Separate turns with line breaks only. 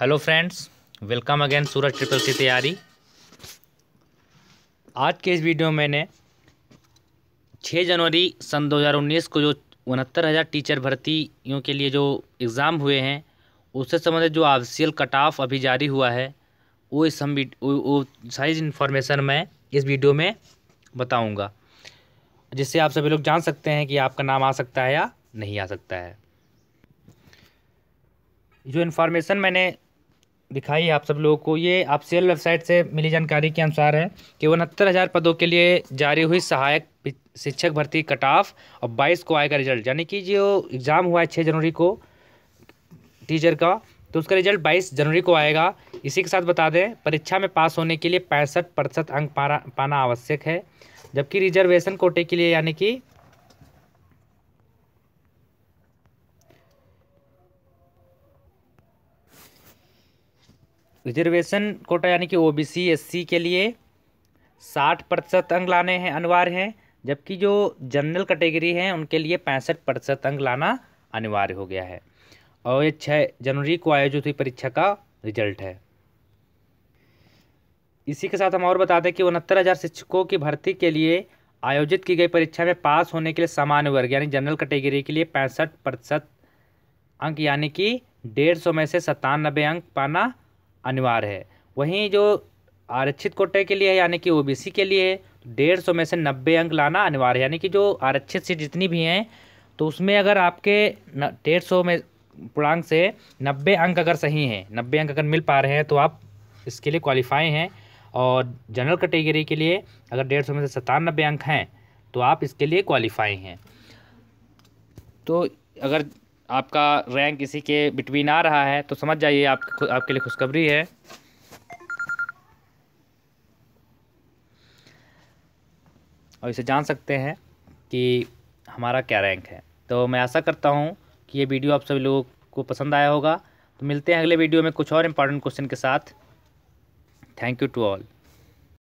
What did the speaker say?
hello friends welcome again Suraj triple C तैयारी आज के इस वीडियो में मैंने 6 जनवरी सन 2019 को जो उनहत्तर हज़ार टीचर भर्तियों के लिए जो एग्ज़ाम हुए हैं उससे संबंधित जो ऑफिशियल कट ऑफ अभी जारी हुआ है वो इस हम वो, वो सारी इन्फॉर्मेशन मैं इस वीडियो में बताऊंगा जिससे आप सभी लोग जान सकते हैं कि आपका नाम आ सकता है या नहीं आ सकता है जो इन्फॉर्मेशन मैंने दिखाई आप सब लोगों को ये ऑफिशियल वेबसाइट से मिली जानकारी के अनुसार है कि उनहत्तर हज़ार पदों के लिए जारी हुई सहायक शिक्षक भर्ती कट ऑफ और बाईस को आएगा रिजल्ट यानी कि जो एग्ज़ाम हुआ है छः जनवरी को टीचर का तो उसका रिजल्ट 22 जनवरी को आएगा इसी के साथ बता दें परीक्षा में पास होने के लिए पैंसठ प्रतिशत अंक पाना आवश्यक है जबकि रिजर्वेशन कोटे के लिए यानी कि रिजर्वेशन कोटा यानी कि ओबीसी एससी के लिए साठ प्रतिशत अंक लाने हैं अनिवार्य हैं जबकि जो जनरल कैटेगरी हैं उनके लिए पैंसठ प्रतिशत अंक लाना अनिवार्य हो गया है और ये छः जनवरी को आयोजित हुई परीक्षा का रिजल्ट है इसी के साथ हम और बता दें कि उनहत्तर हज़ार शिक्षकों की भर्ती के लिए आयोजित की गई परीक्षा में पास होने के लिए सामान्य वर्ग यानी जनरल कैटेगरी के लिए पैंसठ प्रतिशत अंक यानी कि डेढ़ सौ में से सत्तानबे अंक पाना अनिवार्य है वहीं जो आरक्षित कोटे के लिए यानी कि ओबीसी के लिए डेढ़ सौ में से नब्बे अंक लाना अनिवार्य है यानी कि जो आरक्षित सीट जितनी भी हैं तो उसमें अगर आपके डेढ़ सौ में पूर्णांक से नब्बे अंक अगर सही हैं नब्बे अंक अगर मिल पा रहे हैं तो आप इसके लिए क्वालिफाई हैं और जनरल कैटेगरी के लिए अगर डेढ़ सौ में से सतानबे अंक हैं तो आप इसके लिए क्वालिफाई हैं तो अगर आपका रैंक इसी के बिटवीन आ रहा है तो समझ जाइए आप, आपके लिए खुशखबरी है और इसे जान सकते हैं कि हमारा क्या रैंक है तो मैं आशा करता हूँ कि ये वीडियो आप सभी लोगों को पसंद आया होगा तो मिलते हैं अगले वीडियो में कुछ और इम्पोर्टेंट क्वेश्चन के साथ थैंक यू टू ऑल